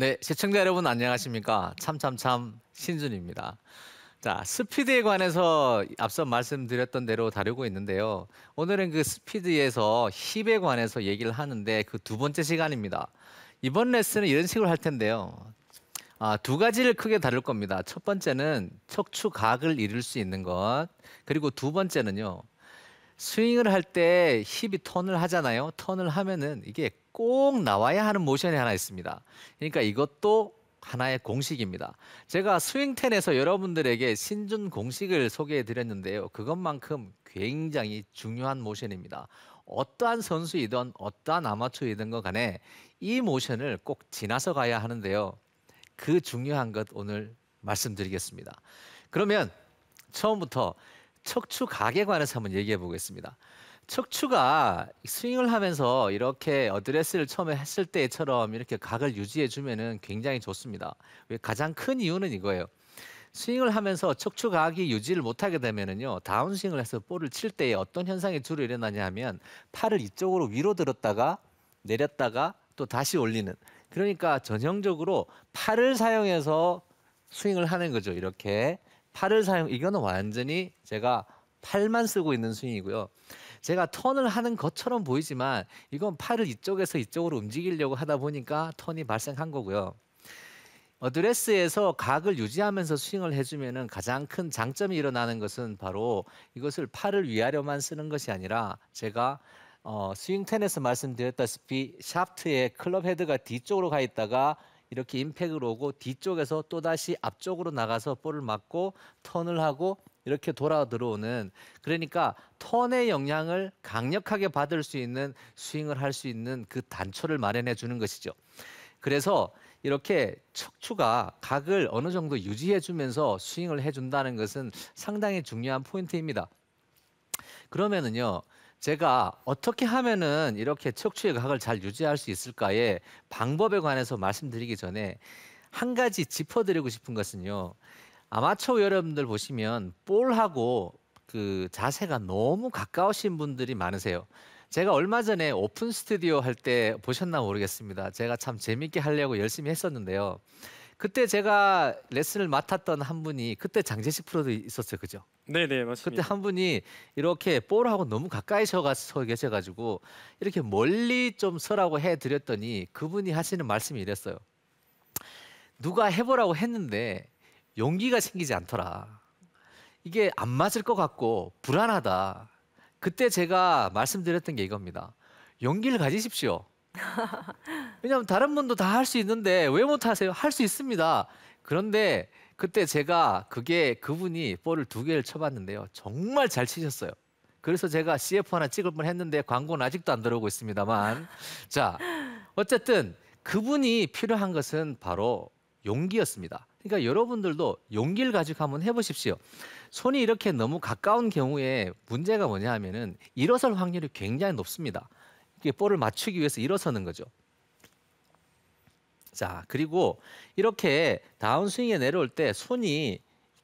네, 시청자 여러분 안녕하십니까? 참참참 신준입니다. 자, 스피드에 관해서 앞서 말씀드렸던 대로 다루고 있는데요. 오늘은 그 스피드에서 힙에 관해서 얘기를 하는데 그 두 번째 시간입니다. 이번 레슨은 이런 식으로 할 텐데요. 아, 두 가지를 크게 다룰 겁니다. 첫 번째는 척추각을 잃을 수 있는 것. 그리고 두 번째는요. 스윙을 할 때 힙이 턴을 하잖아요. 턴을 하면은 이게 꼭 나와야 하는 모션이 하나 있습니다. 그러니까 이것도 하나의 공식입니다. 제가 스윙텐에서 여러분들에게 신준 공식을 소개해 드렸는데요. 그것만큼 굉장히 중요한 모션입니다. 어떠한 선수이든 어떠한 아마추어이든 것 간에 이 모션을 꼭 지나서 가야 하는데요. 그 중요한 것 오늘 말씀드리겠습니다. 그러면 처음부터 척추 각에 관해서 한번 얘기해 보겠습니다. 척추가 스윙을 하면서 이렇게 어드레스를 처음에 했을 때처럼 이렇게 각을 유지해 주면은 굉장히 좋습니다. 왜 가장 큰 이유는 이거예요. 스윙을 하면서 척추각이 유지를 못하게 되면은요 다운스윙을 해서 볼을 칠 때에 어떤 현상이 주로 일어나냐 하면 팔을 이쪽으로 위로 들었다가 내렸다가 또 다시 올리는 그러니까 전형적으로 팔을 사용해서 스윙을 하는 거죠 이렇게 팔을 사용 이거는 완전히 제가 팔만 쓰고 있는 스윙이고요. 제가 턴을 하는 것처럼 보이지만 이건 팔을 이쪽에서 이쪽으로 움직이려고 하다 보니까 턴이 발생한 거고요. 어드레스에서 각을 유지하면서 스윙을 해주면 가장 큰 장점이 일어나는 것은 바로 이것을 팔을 위아래만 쓰는 것이 아니라 제가 어, 스윙 텐에서 말씀드렸다시피 샤프트의 클럽 헤드가 뒤쪽으로 가 있다가 이렇게 임팩으로 오고 뒤쪽에서 또다시 앞쪽으로 나가서 볼을 맞고 턴을 하고 이렇게 돌아 들어오는 그러니까 턴의 영향을 강력하게 받을 수 있는 스윙을 할 수 있는 그 단초를 마련해 주는 것이죠. 그래서 이렇게 척추가 각을 어느 정도 유지해 주면서 스윙을 해 준다는 것은 상당히 중요한 포인트입니다. 그러면은요. 제가 어떻게 하면은 이렇게 척추의 각을 잘 유지할 수 있을까의 방법에 관해서 말씀드리기 전에 한 가지 짚어드리고 싶은 것은요. 아마추어 여러분들 보시면 볼하고 그 자세가 너무 가까우신 분들이 많으세요. 제가 얼마 전에 오픈 스튜디오 할 때 보셨나 모르겠습니다. 제가 참 재밌게 하려고 열심히 했었는데요. 그때 제가 레슨을 맡았던 한 분이 그때 장재식 프로도 있었어요, 그죠? 네네 네, 맞습니다. 그때 한 분이 이렇게 볼하고 너무 가까이 서서 계셔가지고 이렇게 멀리 좀 서라고 해드렸더니 그분이 하시는 말씀이 이랬어요. 누가 해보라고 했는데 용기가 생기지 않더라. 이게 안 맞을 것 같고 불안하다. 그때 제가 말씀드렸던 게 이겁니다. 용기를 가지십시오. 왜냐하면 다른 분도 다 할 수 있는데 왜 못하세요? 할 수 있습니다. 그런데 그때 제가 그게 그분이 볼을 두 개를 쳐봤는데요. 정말 잘 치셨어요. 그래서 제가 CF 하나 찍을 뻔 했는데 광고는 아직도 안 들어오고 있습니다만. 자, 어쨌든 그분이 필요한 것은 바로 용기였습니다. 그러니까 여러분들도 용기를 가지고 한번 해보십시오. 손이 이렇게 너무 가까운 경우에 문제가 뭐냐 하면은 일어설 확률이 굉장히 높습니다. 이게 볼을 맞추기 위해서 일어서는 거죠. 자, 그리고 이렇게 다운스윙에 내려올 때 손이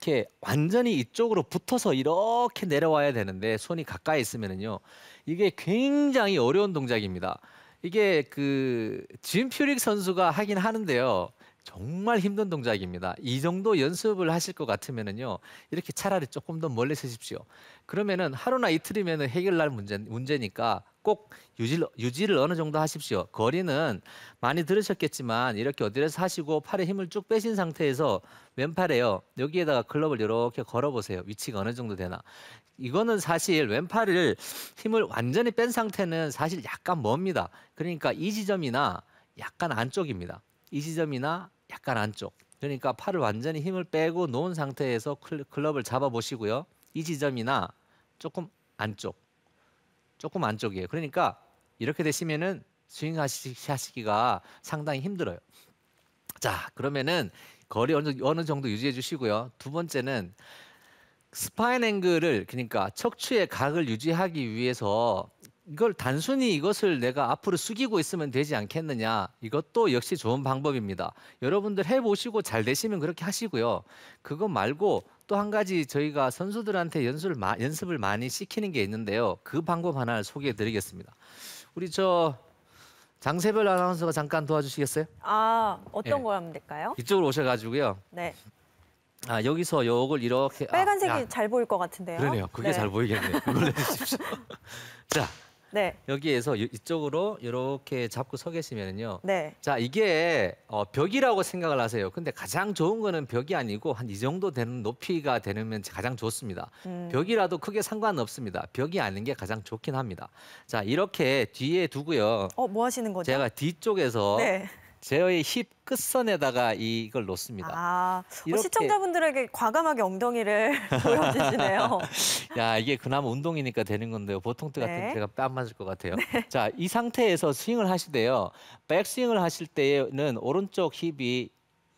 이렇게 완전히 이쪽으로 붙어서 이렇게 내려와야 되는데 손이 가까이 있으면은요. 이게 굉장히 어려운 동작입니다. 이게 그짐 퓨릭 선수가 하긴 하는데요. 정말 힘든 동작입니다. 이 정도 연습을 하실 것 같으면은요. 이렇게 차라리 조금 더 멀리 서십시오. 그러면은 하루나 이틀이면은 해결날 문제 문제니까 꼭 유지를, 유지를 어느 정도 하십시오. 거리는 많이 들으셨겠지만 이렇게 어디에서 하시고 팔에 힘을 쭉 빼신 상태에서 왼팔에요. 여기에다가 클럽을 이렇게 걸어보세요. 위치가 어느 정도 되나. 이거는 사실 왼팔을 힘을 완전히 뺀 상태는 사실 약간 멉니다. 그러니까 이 지점이나 약간 안쪽입니다. 이 지점이나 약간 안쪽. 그러니까 팔을 완전히 힘을 빼고 놓은 상태에서 클럽을 잡아보시고요. 이 지점이나 조금 안쪽. 조금 안쪽이에요. 그러니까 이렇게 되시면은 스윙하시기가 상당히 힘들어요. 자, 그러면은 거리 어느, 어느 정도 유지해 주시고요. 두 번째는 스파인 앵글을 그러니까 척추의 각을 유지하기 위해서 이걸 단순히 이것을 내가 앞으로 숙이고 있으면 되지 않겠느냐 이것도 역시 좋은 방법입니다. 여러분들 해보시고 잘 되시면 그렇게 하시고요. 그거 말고 또 한 가지 저희가 선수들한테 연습을, 마, 연습을 많이 시키는 게 있는데요. 그 방법 하나를 소개해 드리겠습니다. 우리 저 장세별 아나운서가 잠깐 도와주시겠어요? 아 어떤 네. 거 하면 될까요? 이쪽으로 오셔가지고요. 네. 아 여기서 요걸 이렇게 아, 빨간색이 아, 잘 보일 것 같은데요. 그러네요. 그게 네. 잘 보이겠네요. 그걸 해주십시오. 자 네. 여기에서 이쪽으로 이렇게 잡고 서 계시면요. 네. 자 이게 어, 벽이라고 생각을 하세요. 근데 가장 좋은 거는 벽이 아니고 한 이 정도 되는 높이가 되면 가장 좋습니다. 음. 벽이라도 크게 상관없습니다. 벽이 아닌 게 가장 좋긴 합니다. 자 이렇게 뒤에 두고요. 어뭐 하시는 거죠? 제가 뒤쪽에서 네. 제어의 힙 끝선에다가 이걸 놓습니다. 아, 어, 시청자분들에게 과감하게 엉덩이를 보여주시네요. 야 이게 그나마 운동이니까 되는 건데요. 보통 때 같으면 네. 제가 뺨 맞을 것 같아요. 네. 자이 상태에서 스윙을 하시대요. 백스윙을 하실 때는 오른쪽 힙이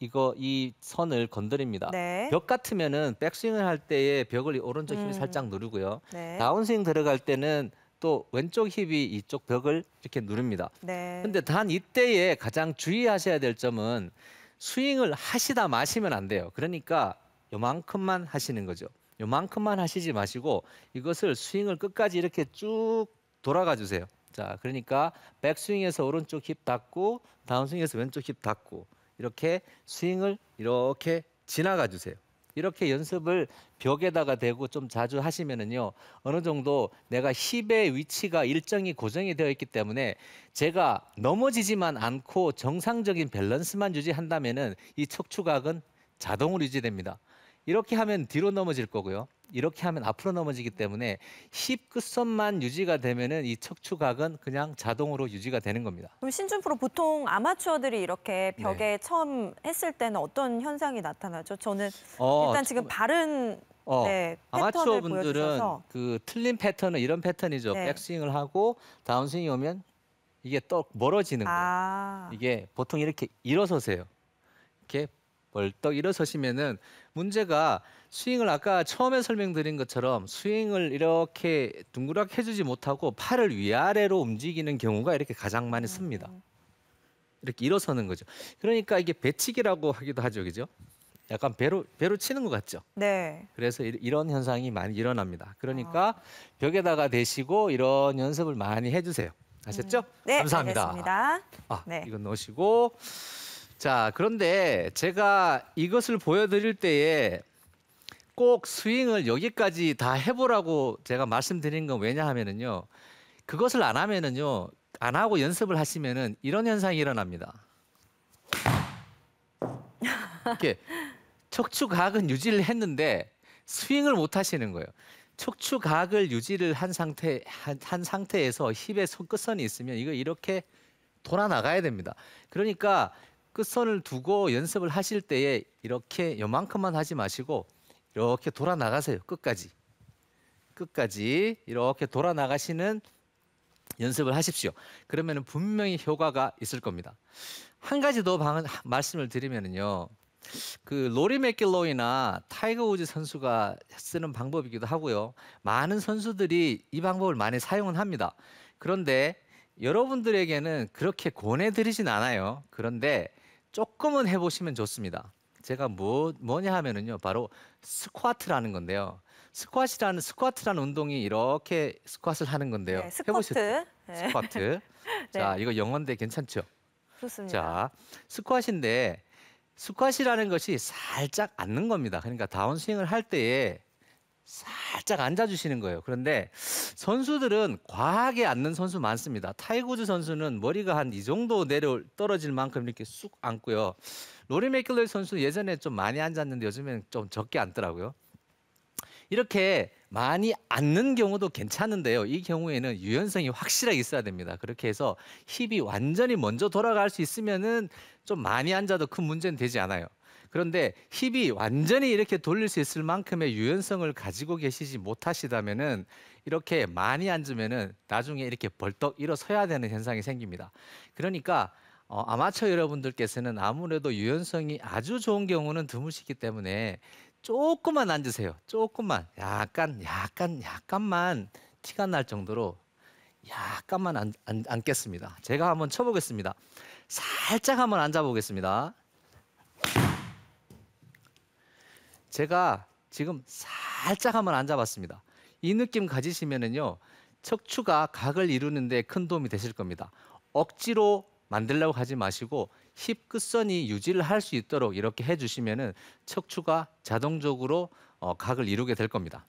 이거 이 선을 건드립니다. 네. 벽 같으면은 백스윙을 할 때에 벽을 오른쪽 힘이 음. 살짝 누르고요. 네. 다운스윙 들어갈 때는 또 왼쪽 힙이 이쪽 벽을 이렇게 누릅니다. 네. 근데 단 이때에 가장 주의하셔야 될 점은 스윙을 하시다 마시면 안 돼요. 그러니까 요만큼만 하시는 거죠. 요만큼만 하시지 마시고 이것을 스윙을 끝까지 이렇게 쭉 돌아가 주세요. 자, 그러니까 백스윙에서 오른쪽 힙 닫고 다운스윙에서 왼쪽 힙 닫고 이렇게 스윙을 이렇게 지나가 주세요. 이렇게 연습을 벽에다가 대고 좀 자주 하시면은요 어느 정도 내가 힙의 위치가 일정이 고정이 되어 있기 때문에 제가 넘어지지만 않고 정상적인 밸런스만 유지한다면은 이 척추각은 자동으로 유지됩니다. 이렇게 하면 뒤로 넘어질 거고요. 이렇게 하면 앞으로 넘어지기 때문에 힙 끝선만 유지가 되면은 이 척추각은 그냥 자동으로 유지가 되는 겁니다. 그럼 신준 프로 보통 아마추어들이 이렇게 네. 벽에 네. 처음 했을 때는 어떤 현상이 나타나죠? 저는 어, 일단 지금 바른 어, 네, 아마추어 분들은 그 틀린 패턴은 이런 패턴이죠. 네. 백스윙을 하고 다운스윙이 오면 이게 떡 멀어지는 거예요. 아... 이게 보통 이렇게 일어서세요. 이렇게 벌떡 일어서시면은 문제가 스윙을 아까 처음에 설명드린 것처럼 스윙을 이렇게 둥그렇게 해주지 못하고 팔을 위아래로 움직이는 경우가 이렇게 가장 많이 씁니다. 음. 이렇게 일어서는 거죠. 그러니까 이게 배치기라고 하기도 하죠, 그죠? 약간 배로 배로 치는 것 같죠. 네. 그래서 이, 런 현상이 많이 일어납니다. 그러니까 어. 벽에다가 대시고 이런 연습을 많이 해주세요. 아셨죠? 음. 네, 감사합니다. 알겠습니다. 아, 네. 이건 넣으시고. 자, 그런데 제가 이것을 보여드릴 때에 꼭 스윙을 여기까지 다 해보라고 제가 말씀드린 건왜냐하면요 그것을 안 하면은요. 안 하고 연습을 하시면은 이런 현상이 일어납니다. 이렇게 척추각은 유지를 했는데 스윙을 못 하시는 거예요. 척추각을 유지를 한 상태 한, 한 상태에서 힙의 손끝선이 있으면 이거 이렇게 돌아 나가야 됩니다. 그러니까 끝선을 그 두고 연습을 하실 때에 이렇게 요만큼만 하지 마시고 이렇게 돌아 나가세요. 끝까지. 끝까지 이렇게 돌아 나가시는 연습을 하십시오. 그러면 분명히 효과가 있을 겁니다. 한 가지 더 방, 말씀을 드리면요. 그 로리 맥길로이나 타이거 우즈 선수가 쓰는 방법이기도 하고요. 많은 선수들이 이 방법을 많이 사용은 합니다. 그런데 여러분들에게는 그렇게 권해드리진 않아요. 그런데 조금은 해보시면 좋습니다. 제가 뭐, 뭐냐 하면은요, 바로 스쿼트라는 건데요. 스쿼트라는 스쿼트라는 운동이 이렇게 스쿼트를 하는 건데요. 네, 보쿼트 네. 스쿼트. 네. 자, 이거 영어인데 괜찮죠? 좋습니다. 자, 스쿼트인데 스쿼트라는 것이 살짝 앉는 겁니다. 그러니까 다운스윙을 할 때에 살짝 앉아주시는 거예요. 그런데 선수들은 과하게 앉는 선수 많습니다. 타이거즈 선수는 머리가 한 이 정도 내려 떨어질 만큼 이렇게 쑥 앉고요. 로리 맥클레이 선수 예전에 좀 많이 앉았는데 요즘엔좀 적게 앉더라고요. 이렇게 많이 앉는 경우도 괜찮은데요. 이 경우에는 유연성이 확실하게 있어야 됩니다. 그렇게 해서 힙이 완전히 먼저 돌아갈 수 있으면은 좀 많이 앉아도 큰 문제는 되지 않아요. 그런데 힙이 완전히 이렇게 돌릴 수 있을 만큼의 유연성을 가지고 계시지 못하시다면은 이렇게 많이 앉으면은 나중에 이렇게 벌떡 일어서야 되는 현상이 생깁니다. 그러니까 어, 아마추어 여러분들께서는 아무래도 유연성이 아주 좋은 경우는 드무시기 때문에 조금만 앉으세요. 조금만 약간 약간 약간만 티가 날 정도로 약간만 앉, 앉, 앉겠습니다. 제가 한번 쳐보겠습니다. 살짝 한번 앉아보겠습니다. 제가 지금 살짝 한번 앉아봤습니다. 이 느낌 가지시면은요, 척추가 각을 이루는데 큰 도움이 되실 겁니다. 억지로 만들려고 하지 마시고 힙 끝선이 유지를 할 수 있도록 이렇게 해주시면은 척추가 자동적으로 어, 각을 이루게 될 겁니다.